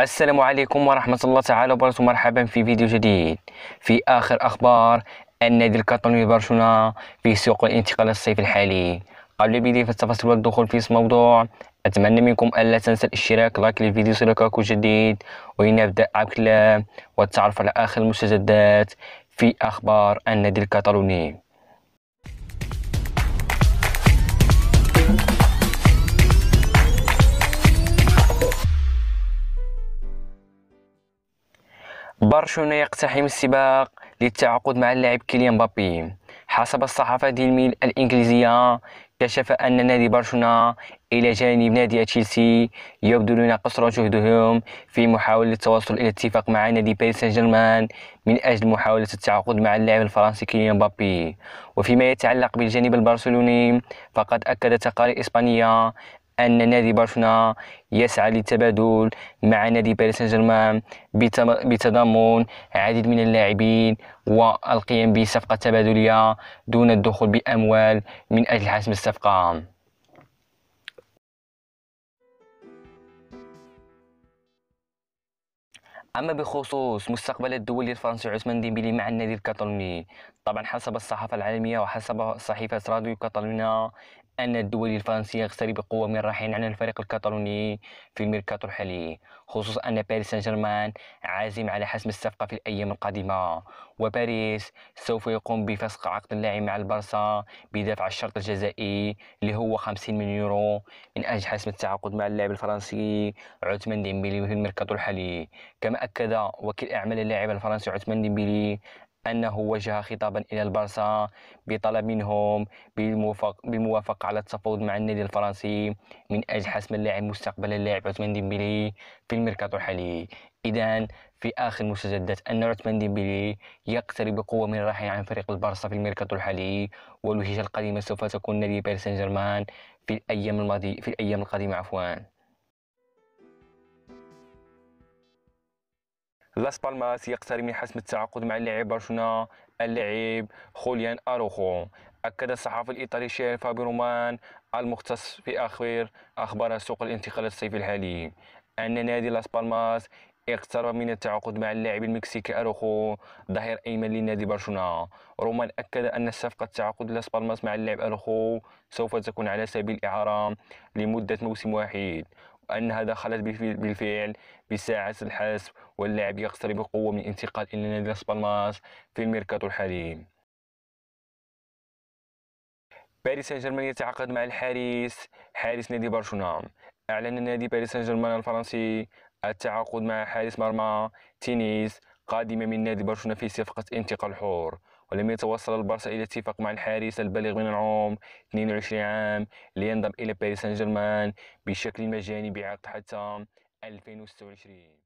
السلام عليكم ورحمة الله تعالى وبركاته مرحبا في فيديو جديد في آخر أخبار النادي الكاتالوني برشلونة في سوق الانتقال الصيف الحالي قبل البداية في التفاصيل والدخول في الموضوع أتمنى منكم ألا تنسى الاشتراك لايك للفيديو سلوكك جديد ولنبدأ عبد والتعرف على آخر المستجدات في أخبار النادي الكاتالوني برشلونة يقتحم السباق للتعاقد مع اللاعب كيليان مبابي حسب الصحافة الميل الإنجليزية كشف أن نادي برشلونة إلى جانب نادي تشيلسي يبذلون قصر جهدهم في محاولة التوصل إلى اتفاق مع نادي باريس سان جيرمان من أجل محاولة التعاقد مع اللاعب الفرنسي كيليان مبابي وفيما يتعلق بالجانب البرشلوني فقد أكدت تقارير إسبانية أن نادي برشلونة يسعى للتبادل مع نادي باريس سان جيرمان بتضامن عديد من اللاعبين والقيام بصفقة تبادلية دون الدخول بأموال من أجل حسم الصفقة أما بخصوص مستقبل الدولي الفرنسي عثمان ديمبلي مع النادي الكاتالوني طبعا حسب الصحافة العالمية وحسب صحيفة راديو كاتالونيا أن الدول الفرنسية غسل بقوة من رحيل عن الفريق الكتالوني في الميركاتو الحالي خصوصا أن باريس سان جيرمان عازم على حسم الصفقة في الأيام القادمة وباريس سوف يقوم بفسخ عقد اللاعب مع البارسا بدفع الشرط الجزائي اللي هو 50 مليون يورو من أجل حسم التعاقد مع اللاعب الفرنسي عثمان ديمبيلي في الميركاتو الحالي كما أكد وكيل أعمال اللاعب الفرنسي عثمان ديمبيلي أنه وجه خطابا إلى البارسا بطلب منهم بالموافق بالموافقة على التفاوض مع النادي الفرنسي من أجل حسم اللاعب مستقبل اللاعب عثمان ديمبلي في الميركاتو الحالي إذا في آخر المستجدات أن عثمان ديمبلي يقترب بقوة من الرحيل عن فريق البارسا في الميركاتو الحالي والوجهه القديمة سوف تكون نادي باريس سان جيرمان في الأيام الماضية في الأيام القادمة عفواً لاس بالماس يقترب من حسم التعاقد مع اللاعب برشلونة اللاعب خوليان أروخو أكد الصحافي الإيطالي الشهير فابي رومان المختص في أخبار أخبار سوق الانتقالات الصيفي الحالي أن نادي لاس بالماس اقترب من التعاقد مع اللاعب المكسيكي أروخو ظهير أيمن لنادي برشلونة رومان أكد أن صفقة تعاقد لاس بالماس مع اللاعب أروخو سوف تكون على سبيل الإعارة لمدة موسم واحد وأنها دخلت بالفعل بساعة الحسم واللاعب يقترب بقوة من الانتقال إلى نادي سبالماس في الميركاتو الحالي باريس سان جيرمان يتعاقد مع الحارس حارس نادي برشلونة أعلن نادي باريس سان جيرمان الفرنسي التعاقد مع حارس مرمى تينيس قادمة من نادي برشلونة في صفقة انتقال حور ولم يتوصل البارسا إلى اتفاق مع الحارس البالغ من العمر 22 عام لينضم إلى باريس سان جيرمان بشكل مجاني بعقد حتى 2026